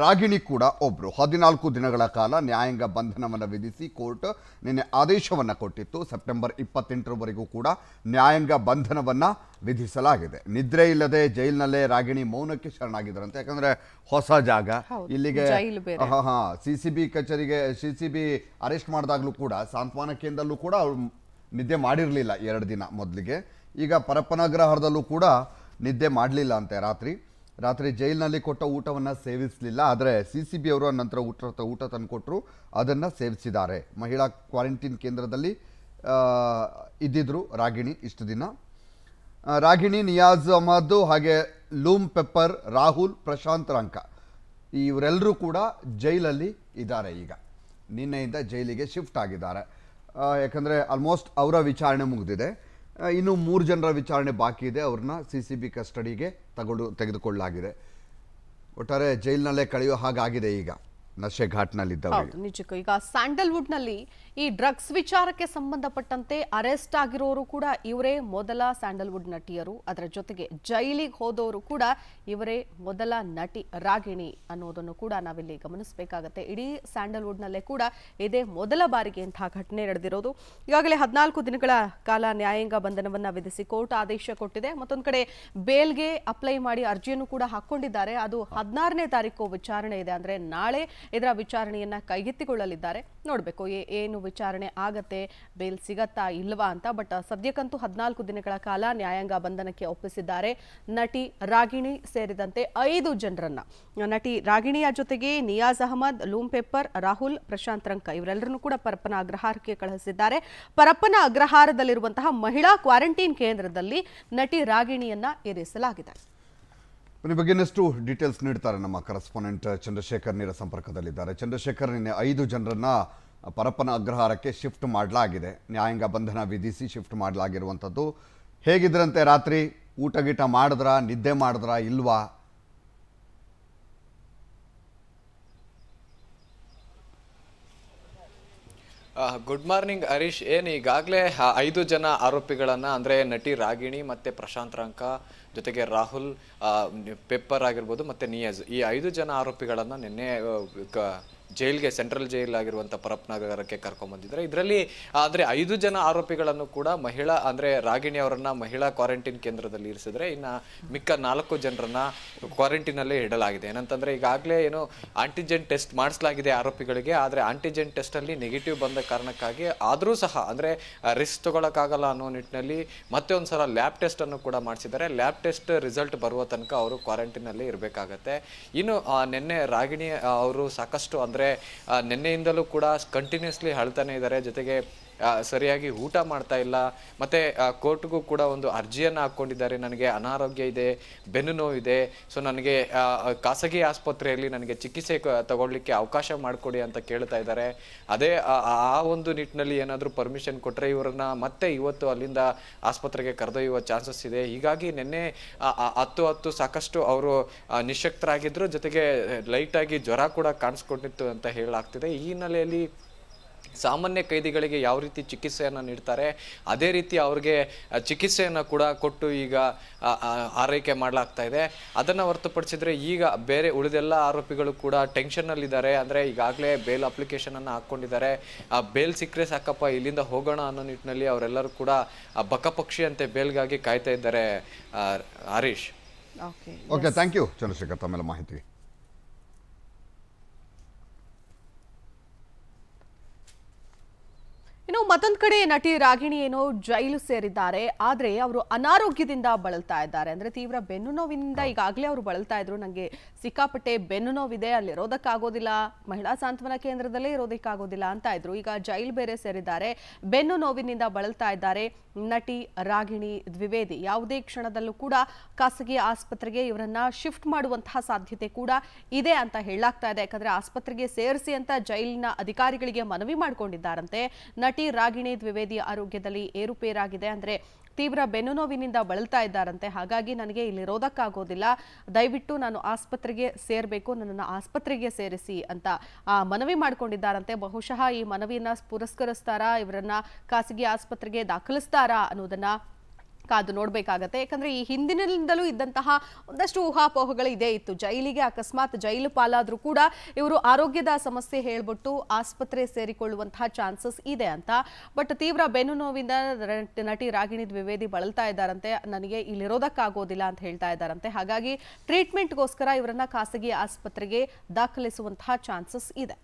ರಾಗಿಣಿ ಕೂಡ ಒಬ್ರು ಹದಿನಾಲ್ಕು ದಿನಗಳ ಕಾಲ ನ್ಯಾಯಾಂಗ ಬಂಧನವನ್ನು ವಿಧಿಸಿ ಕೋರ್ಟ್ ನಿನ್ನೆ ಆದೇಶವನ್ನು ಕೊಟ್ಟಿತ್ತು ಸೆಪ್ಟೆಂಬರ್ ಇಪ್ಪತ್ತೆಂಟರವರೆಗೂ ಕೂಡ ನ್ಯಾಯಾಂಗ ಬಂಧನವನ್ನು ವಿಧಿಸಲಾಗಿದೆ ನಿದ್ರೆ ಇಲ್ಲದೆ ಜೈಲಿನಲ್ಲೇ ರಾಗಿಣಿ ಮೌನಕ್ಕೆ ಶರಣಾಗಿದ್ದರಂತೆ ಯಾಕಂದರೆ ಹೊಸ ಜಾಗ ಇಲ್ಲಿಗೆ ಹಾಂ ಹಾಂ ಸಿ ಸಿ ಬಿ ಕಚೇರಿಗೆ ಸಿ ಸಿ ಬಿ ಅರೆಸ್ಟ್ ಮಾಡಿದಾಗಲೂ ಕೂಡ ಸಾಂತ್ವನ ಕೇಂದ್ರಲ್ಲೂ ಕೂಡ ಅವ್ರು ನಿದ್ದೆ ಮಾಡಿರಲಿಲ್ಲ ಎರಡು ದಿನ ಮೊದಲಿಗೆ ಈಗ ಪರಪ್ಪನಗ್ರಹಾರದಲ್ಲೂ ಕೂಡ ನಿದ್ದೆ ಮಾಡಲಿಲ್ಲ ಅಂತೆ ರಾತ್ರಿ ರಾತ್ರಿ ಜೈಲಿನಲ್ಲಿ ಕೊಟ್ಟ ಊಟವನ್ನು ಸೇವಿಸಲಿಲ್ಲ ಆದರೆ ಸಿ ಸಿ ಬಿ ಅವರು ನಂತರ ಊಟ ಊಟ ಕೊಟ್ಟರು ಅದನ್ನು ಸೇವಿಸಿದ್ದಾರೆ ಮಹಿಳಾ ಕ್ವಾರಂಟೈನ್ ಕೇಂದ್ರದಲ್ಲಿ ಇದ್ದಿದ್ರು ರಾಗಿಣಿ ಇಷ್ಟು ದಿನ ರಾಗಿಣಿ ನಿಯಾಜ್ ಅಹಮದ್ ಹಾಗೆ ಲೂಮ್ ಪೆಪ್ಪರ್ ರಾಹುಲ್ ಪ್ರಶಾಂತ್ ರಂಕ ಇವರೆಲ್ಲರೂ ಕೂಡ ಜೈಲಲ್ಲಿ ಇದ್ದಾರೆ ಈಗ ನಿನ್ನೆಯಿಂದ ಜೈಲಿಗೆ ಶಿಫ್ಟ್ ಆಗಿದ್ದಾರೆ ಯಾಕಂದರೆ ಆಲ್ಮೋಸ್ಟ್ ಅವರ ವಿಚಾರಣೆ ಮುಗಿದಿದೆ ಇನ್ನು ಮೂರು ಜನರ ವಿಚಾರಣೆ ಬಾಕಿ ಇದೆ ಅವ್ರನ್ನ ಸಿ ಸಿ ಬಿ ಕಸ್ಟಡಿಗೆ ತಗೊಂಡು ತೆಗೆದುಕೊಳ್ಳಲಾಗಿದೆ ಒಟ್ಟಾರೆ ಜೈಲಿನಲ್ಲೇ ಕಳೆಯೋ ಹಾಗಾಗಿದೆ ಈಗ ನಶೆ ನಿಜಕ್ಕೂ ಈಗ ಸ್ಯಾಂಡಲ್ವುಡ್ ನಲ್ಲಿ ಈ ಡ್ರಗ್ಸ್ ವಿಚಾರಕ್ಕೆ ಸಂಬಂಧಪಟ್ಟಂತೆ ಅರೆಸ್ಟ್ ಆಗಿರೋರು ಕೂಡ ಇವರೇ ಮೊದಲ ಸ್ಯಾಂಡಲ್ವುಡ್ ನಟಿಯರು ಅದರ ಜೊತೆಗೆ ಜೈಲಿಗೆ ಹೋದವರು ಕೂಡ ಇವರೇ ಮೊದಲ ನಟಿ ರಾಗಿಣಿ ಅನ್ನೋದನ್ನು ಕೂಡ ನಾವಿಲ್ಲಿ ಗಮನಿಸಬೇಕಾಗತ್ತೆ ಇಡೀ ಸ್ಯಾಂಡಲ್ವುಡ್ ನಲ್ಲೇ ಕೂಡ ಇದೇ ಮೊದಲ ಬಾರಿಗೆ ಇಂತಹ ಘಟನೆ ನಡೆದಿರೋದು ಈಗಾಗಲೇ ಹದಿನಾಲ್ಕು ದಿನಗಳ ಕಾಲ ನ್ಯಾಯಾಂಗ ಬಂಧನವನ್ನ ವಿಧಿಸಿ ಕೋರ್ಟ್ ಆದೇಶ ಕೊಟ್ಟಿದೆ ಮತ್ತೊಂದು ಕಡೆ ಬೇಲ್ಗೆ ಅಪ್ಲೈ ಮಾಡಿ ಅರ್ಜಿಯನ್ನು ಕೂಡ ಹಾಕೊಂಡಿದ್ದಾರೆ ಅದು ಹದಿನಾರನೇ ತಾರೀಕು ವಿಚಾರಣೆ ಇದೆ ಅಂದ್ರೆ ನಾಳೆ ಇದರ ವಿಚಾರಣೆಯನ್ನ ಕೈಗೆತ್ತಿಕೊಳ್ಳಲಿದ್ದಾರೆ ನೋಡಬೇಕು ಏನು ವಿಚಾರಣೆ ಆಗತ್ತೆ ಬೇಲ್ ಸಿಗತ್ತಾ ಇಲ್ವಾ ಅಂತ ಬಟ್ ಸದ್ಯಕ್ಕಂತೂ ಹದಿನಾಲ್ಕು ದಿನಗಳ ಕಾಲ ನ್ಯಾಯಾಂಗ ಬಂಧನಕ್ಕೆ ಒಪ್ಪಿಸಿದ್ದಾರೆ ನಟಿ ರಾಗಿಣಿ ಸೇರಿದಂತೆ ಐದು ಜನರನ್ನ ನಟಿ ರಾಗಿಣಿಯ ಜೊತೆಗೆ ನಿಯಾಜ್ ಅಹಮದ್ ಲೂಮ್ ಪೇಪರ್ ರಾಹುಲ್ ಪ್ರಶಾಂತ್ ರಂಕ ಇವರೆಲ್ಲರನ್ನು ಕೂಡ ಪರಪ್ಪನ ಅಗ್ರಹಾರಕ್ಕೆ ಕಳುಹಿಸಿದ್ದಾರೆ ಪರಪ್ಪನ ಅಗ್ರಹಾರದಲ್ಲಿರುವಂತಹ ಮಹಿಳಾ ಕ್ವಾರಂಟೈನ್ ಕೇಂದ್ರದಲ್ಲಿ ನಟಿ ರಾಗಿಣಿಯನ್ನ ಇರಿಸಲಾಗಿದೆ ಈ ಬಗ್ಗೆ ಇನ್ನಷ್ಟು ಡೀಟೇಲ್ಸ್ ನೀಡ್ತಾರೆ ನಮ್ಮ ಕರೆಸ್ಪಾಂಡೆಂಟ್ ಚಂದ್ರಶೇಖರ್ ನೀರ ಸಂಪರ್ಕದಲ್ಲಿದ್ದಾರೆ ಚಂದ್ರಶೇಖರ್ ನಿನ್ನೆ ಐದು ಜನರನ್ನ ಪರಪ್ಪನ ಅಗ್ರಹಾರಕ್ಕೆ ಶಿಫ್ಟ್ ಮಾಡಲಾಗಿದೆ ನ್ಯಾಯಾಂಗ ಬಂಧನ ವಿಧಿಸಿ ಶಿಫ್ಟ್ ಮಾಡಲಾಗಿರುವಂಥದ್ದು ಹೇಗಿದ್ರಂತೆ ರಾತ್ರಿ ಊಟ ಗೀಟ ಮಾಡಿದ್ರಾ ನಿದ್ದೆ ಮಾಡಿದ್ರಾ ಇಲ್ವಾ ಗುಡ್ ಮಾರ್ನಿಂಗ್ ಹರೀಶ್ ಏನು ಈಗಾಗಲೇ ಐದು ಜನ ಆರೋಪಿಗಳನ್ನು ಅಂದರೆ ನಟಿ ರಾಗಿಣಿ ಮತ್ತು ಪ್ರಶಾಂತ್ ರಂಕ ಜೊತೆಗೆ ರಾಹುಲ್ ಪೆಪ್ಪರ್ ಆಗಿರ್ಬೋದು ಮತ್ತು ನಿಯಾಜ್ ಈ ಐದು ಜನ ಆರೋಪಿಗಳನ್ನು ನಿನ್ನೆ ಜೈಲ್ಗೆ ಸೆಂಟ್ರಲ್ ಜೈಲ್ ಪರಪ್ ನಗರಕ್ಕೆ ಕರ್ಕೊಂಡ್ಬಂದಿದ್ದಾರೆ ಇದರಲ್ಲಿ ಆದರೆ ಐದು ಜನ ಆರೋಪಿಗಳನ್ನು ಕೂಡ ಮಹಿಳಾ ಅಂದರೆ ರಾಗಿಣಿ ಅವರನ್ನು ಮಹಿಳಾ ಕ್ವಾರಂಟೈನ್ ಕೇಂದ್ರದಲ್ಲಿ ಇರಿಸಿದ್ರೆ ಇನ್ನು ಮಿಕ್ಕ ನಾಲ್ಕು ಜನರನ್ನು ಅಲ್ಲೇ ಇಡಲಾಗಿದೆ ಏನಂತಂದರೆ ಈಗಾಗಲೇ ಏನು ಆಂಟಿಜೆನ್ ಟೆಸ್ಟ್ ಮಾಡಿಸಲಾಗಿದೆ ಆರೋಪಿಗಳಿಗೆ ಆದರೆ ಆಂಟಿಜೆನ್ ಟೆಸ್ಟಲ್ಲಿ ನೆಗೆಟಿವ್ ಬಂದ ಕಾರಣಕ್ಕಾಗಿ ಆದರೂ ಸಹ ಅಂದರೆ ರಿಸ್ಕ್ ತಗೊಳಕಾಗಲ್ಲ ಅನ್ನೋ ನಿಟ್ಟಿನಲ್ಲಿ ಮತ್ತೆ ಒಂದು ಸಲ ಲ್ಯಾಬ್ ಟೆಸ್ಟನ್ನು ಕೂಡ ಮಾಡಿಸಿದ್ದಾರೆ ಲ್ಯಾಬ್ ಟೆಸ್ಟ್ ರಿಸಲ್ಟ್ ಬರುವ ತನಕ ಅವರು ಕ್ವಾರಂಟೈನಲ್ಲಿ ಇರಬೇಕಾಗತ್ತೆ ಇನ್ನು ನಿನ್ನೆ ರಾಗಿಣಿ ಅವರು ಸಾಕಷ್ಟು ಅಂದರೆ ಆ ನಿನ್ನೆಯಿಂದಲೂ ಕೂಡ ಕಂಟಿನ್ಯೂಸ್ಲಿ ಹಳ್ತಾನೆ ಇದ್ದಾರೆ ಜೊತೆಗೆ ಸರಿಯಾಗಿ ಊಟ ಮಾಡ್ತಾ ಇಲ್ಲ ಮತ್ತು ಕೋರ್ಟ್ಗೂ ಕೂಡ ಒಂದು ಅರ್ಜಿಯನ್ನು ಹಾಕ್ಕೊಂಡಿದ್ದಾರೆ ನನಗೆ ಅನಾರೋಗ್ಯ ಇದೆ ಬೆನ್ನು ನೋವಿದೆ ಇದೆ ಸೊ ನನಗೆ ಖಾಸಗಿ ಆಸ್ಪತ್ರೆಯಲ್ಲಿ ನನಗೆ ಚಿಕಿತ್ಸೆ ತಗೊಳ್ಳಿಕ್ಕೆ ಅವಕಾಶ ಮಾಡಿಕೊಡಿ ಅಂತ ಕೇಳ್ತಾ ಇದ್ದಾರೆ ಅದೇ ಆ ಒಂದು ನಿಟ್ಟಿನಲ್ಲಿ ಏನಾದರೂ ಪರ್ಮಿಷನ್ ಕೊಟ್ಟರೆ ಇವರನ್ನ ಮತ್ತೆ ಇವತ್ತು ಅಲ್ಲಿಂದ ಆಸ್ಪತ್ರೆಗೆ ಕರೆದೊಯ್ಯುವ ಚಾನ್ಸಸ್ ಇದೆ ಹೀಗಾಗಿ ನಿನ್ನೆ ಹತ್ತು ಹತ್ತು ಸಾಕಷ್ಟು ಅವರು ನಿಶಕ್ತರಾಗಿದ್ದರು ಜೊತೆಗೆ ಲೈಟಾಗಿ ಜ್ವರ ಕೂಡ ಕಾಣಿಸ್ಕೊಂಡಿತ್ತು ಅಂತ ಹೇಳಲಾಗ್ತಿದೆ ಈ ಹಿನ್ನೆಲೆಯಲ್ಲಿ ಸಾಮಾನ್ಯ ಕೈದಿಗಳಿಗೆ ಯಾವ ರೀತಿ ಚಿಕಿತ್ಸೆಯನ್ನು ನೀಡ್ತಾರೆ ಅದೇ ರೀತಿ ಅವ್ರಿಗೆ ಚಿಕಿತ್ಸೆಯನ್ನು ಕೂಡ ಕೊಟ್ಟು ಈಗ ಆರೈಕೆ ಮಾಡಲಾಗ್ತಾ ಇದೆ ಅದನ್ನು ಹೊರತುಪಡಿಸಿದರೆ ಈಗ ಬೇರೆ ಉಳಿದೆಲ್ಲ ಆರೋಪಿಗಳು ಕೂಡ ಟೆನ್ಷನ್ನಲ್ಲಿದ್ದಾರೆ ಅಂದರೆ ಈಗಾಗಲೇ ಬೇಲ್ ಅಪ್ಲಿಕೇಶನನ್ನು ಹಾಕ್ಕೊಂಡಿದ್ದಾರೆ ಆ ಬೇಲ್ ಸಿಕ್ಕರೆ ಸಾಕಪ್ಪ ಇಲ್ಲಿಂದ ಹೋಗೋಣ ಅನ್ನೋ ನಿಟ್ಟಿನಲ್ಲಿ ಅವರೆಲ್ಲರೂ ಕೂಡ ಬಕಪಕ್ಷಿಯಂತೆ ಬೇಲ್ಗಾಗಿ ಕಾಯ್ತಾ ಇದ್ದಾರೆ Harish okay thank you Chandrashekhar ತಮ್ಮೆಲ್ಲ ಮಾಹಿತಿ ಮತ್ತೊಂದು ಕಡೆ ನಟಿ ರಾಗಿಣಿ ಏನೋ ಜೈಲು ಸೇರಿದ್ದಾರೆ ಆದರೆ ಅವರು ಅನಾರೋಗ್ಯದಿಂದ ಬಳಲ್ತಾ ಇದ್ದಾರೆ ಅಂದರೆ ತೀವ್ರ ಬೆನ್ನು ನೋವಿನಿಂದ ಈಗಾಗಲೇ ಅವರು ಬಳಲ್ತಾ ಇದ್ರು ನನಗೆ ಸಿಕ್ಕಾಪಟ್ಟೆ ಬೆನ್ನು ನೋವಿದೆ ಅಲ್ಲಿ ಇರೋದಕ್ಕಾಗೋದಿಲ್ಲ ಮಹಿಳಾ ಸಾಂತ್ವನ ಕೇಂದ್ರದಲ್ಲೇ ಇರೋದಕ್ಕಾಗೋದಿಲ್ಲ ಅಂತ ಇದ್ರು ಈಗ ಜೈಲ್ ಬೇರೆ ಸೇರಿದ್ದಾರೆ ಬೆನ್ನು ನೋವಿನಿಂದ ಬಳಲ್ತಾ ಇದ್ದಾರೆ ನಟಿ ರಾಗಿಣಿ ದ್ವಿವೇದಿ ಯಾವುದೇ ಕ್ಷಣದಲ್ಲೂ ಕೂಡ ಖಾಸಗಿ ಆಸ್ಪತ್ರೆಗೆ ಇವರನ್ನ ಶಿಫ್ಟ್ ಮಾಡುವಂತಹ ಸಾಧ್ಯತೆ ಕೂಡ ಇದೆ ಅಂತ ಹೇಳಲಾಗ್ತಾ ಇದೆ ಯಾಕಂದ್ರೆ ಆಸ್ಪತ್ರೆಗೆ ಸೇರಿಸಿ ಅಂತ ಜೈಲಿನ ಅಧಿಕಾರಿಗಳಿಗೆ ಮನವಿ ಮಾಡಿಕೊಂಡಿದ್ದಾರಂತೆ ನಟಿ ರಾಗಿಣಿ ದ್ವಿವೇದಿ ಆರೋಗ್ಯದಲ್ಲಿ ಏರುಪೇರಾಗಿದೆ ಅಂದ್ರೆ ತೀವ್ರ ಬೆನ್ನು ನೋವಿನಿಂದ ಬಳಲ್ತಾ ಇದ್ದಾರಂತೆ ಹಾಗಾಗಿ ನನಗೆ ಇಲ್ಲಿರೋದಕ್ಕಾಗೋದಿಲ್ಲ ದಯವಿಟ್ಟು ನಾನು ಆಸ್ಪತ್ರೆಗೆ ಸೇರಬೇಕು ನನ್ನನ್ನು ಆಸ್ಪತ್ರೆಗೆ ಸೇರಿಸಿ ಅಂತ ಆ ಮನವಿ ಮಾಡ್ಕೊಂಡಿದ್ದಾರಂತೆ ಬಹುಶಃ ಈ ಮನವಿಯನ್ನ ಪುರಸ್ಕರಿಸ್ತಾರಾ ಇವರನ್ನ ಖಾಸಗಿ ಆಸ್ಪತ್ರೆಗೆ ದಾಖಲಿಸ್ತಾರಾ ಅನ್ನೋದನ್ನ ಕಾದು ನೋಡಬೇಕಾಗತ್ತೆ ಯಾಕಂದ್ರೆ ಈ ಹಿಂದಿನಿಂದಲೂ ಇದ್ದಂತಹ ಒಂದಷ್ಟು ಊಹಾಪೋಹಗಳು ಇದೇ ಇತ್ತು ಜೈಲಿಗೆ ಅಕಸ್ಮಾತ್ ಜೈಲು ಪಾಲಾದ್ರೂ ಕೂಡ ಇವರು ಆರೋಗ್ಯದ ಸಮಸ್ಯೆ ಹೇಳ್ಬಿಟ್ಟು ಆಸ್ಪತ್ರೆ ಸೇರಿಕೊಳ್ಳುವಂತಹ ಚಾನ್ಸಸ್ ಇದೆ ಅಂತ ಬಟ್ ತೀವ್ರ ಬೆನ್ನು ನೋವಿಂದ ನಟಿ ರಾಗಿಣಿ ದ್ವಿವೇದಿ ಬಳಲ್ತಾ ಇದ್ದಾರಂತೆ ನನಗೆ ಇಲ್ಲಿರೋದಕ್ಕಾಗೋದಿಲ್ಲ ಅಂತ ಹೇಳ್ತಾ ಇದ್ದಾರಂತೆ ಹಾಗಾಗಿ ಟ್ರೀಟ್ಮೆಂಟ್ಗೋಸ್ಕರ ಇವರನ್ನ ಖಾಸಗಿ ಆಸ್ಪತ್ರೆಗೆ ದಾಖಲಿಸುವಂತಹ ಚಾನ್ಸಸ್ ಇದೆ